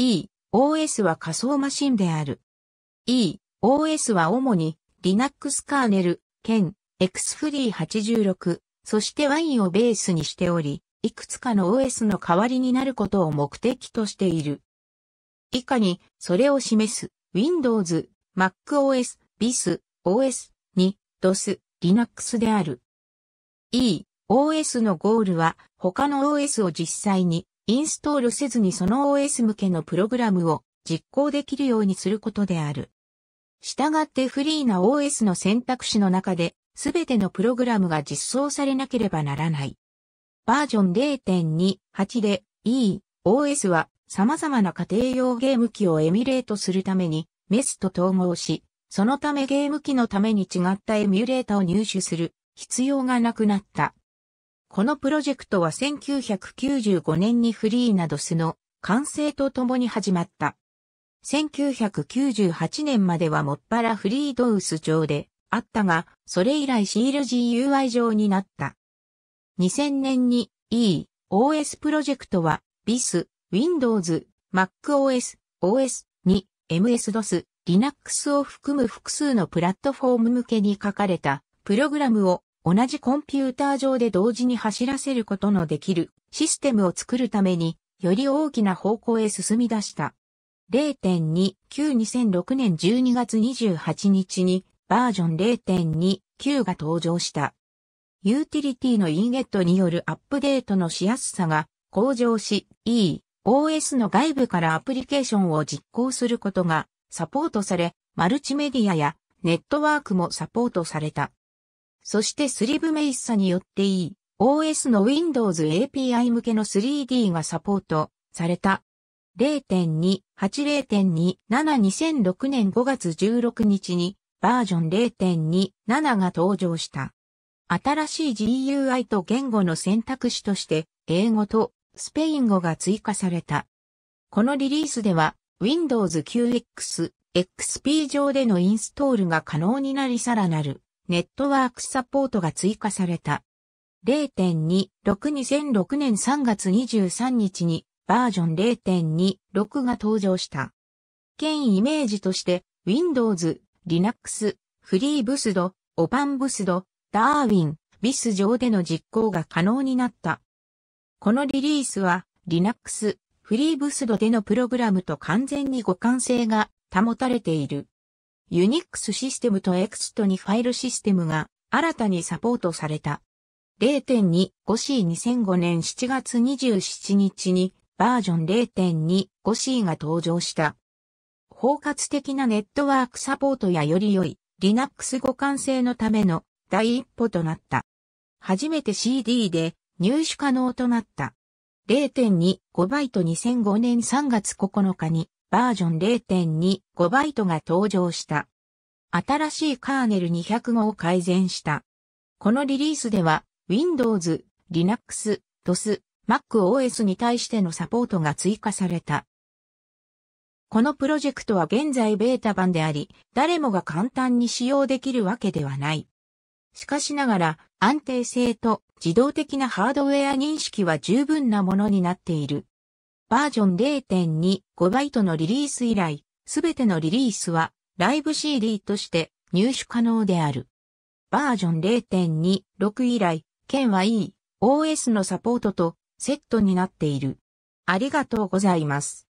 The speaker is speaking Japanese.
EOS は仮想マシンである。EOS は主に Linux カーネル、兼 Xfree86、そしてワインをベースにしており、いくつかの OS の代わりになることを目的としている。以下に、それを示す Windows、MacOS、BIS、OS に DOS、Linux である。EOS のゴールは他の OS を実際にインストールせずにその OS 向けのプログラムを実行できるようにすることである。したがってフリーな OS の選択肢の中で、すべてのプログラムが実装されなければならない。バージョン0.28で EOS は様々な家庭用ゲーム機をエミュレートするためにメスと統合し、そのためゲーム機のために違ったエミュレータを入手する必要がなくなった。このプロジェクトは1995年にフリーなどスの完成とともに始まった。1998年まではもっぱらフリードウス上であったが、それ以来シール GUI 上になった。2000年に EOS プロジェクトは BIS、Windows、MacOS、OS に MS-DOS、Linux を含む複数のプラットフォーム向けに書かれたプログラムを同じコンピューター上で同時に走らせることのできるシステムを作るために、より大きな方向へ進み出した。0.29-2006年12月28日にバージョン0.29が登場した。ユーティリティの e ゲ e t によるアップデートのしやすさが向上し、EOS の外部からアプリケーションを実行することがサポートされ、マルチメディアやネットワークもサポートされた。そしてスリブメイッサによっていい OS の Windows API 向けの 3D がサポートされた。0.2、80.2、72006年5月16日にバージョン0.27が登場した。新しい GUI と言語の選択肢として英語とスペイン語が追加された。このリリースでは Windows 9X、XP 上でのインストールが可能になりさらなるネットワークサポートが追加された。0.262006年3月23日にバージョン0.26が登場した。県イメージとして Windows、Linux、FreeBSD、OpenBSD、Darwin、BIS 上での実行が可能になった。このリリースは Linux、FreeBSD でのプログラムと完全に互換性が保たれている。ユニックスシステムとエクストにファイルシステムが新たにサポートされた。0.25C2005 年7月27日にバージョン 0.25C が登場した。包括的なネットワークサポートやより良い Linux 互換性のための第一歩となった。初めて CD で入手可能となった。0.25バイト2005年3月9日にバージョン0.25バイトが登場した。新しいカーネル2 0 5を改善した。このリリースでは、Windows、Linux、DOS、MacOS に対してのサポートが追加された。このプロジェクトは現在ベータ版であり、誰もが簡単に使用できるわけではない。しかしながら、安定性と自動的なハードウェア認識は十分なものになっている。バージョン0.25バイトのリリース以来、すべてのリリースはライブ CD として入手可能である。バージョン0.26以来、県は E、OS のサポートとセットになっている。ありがとうございます。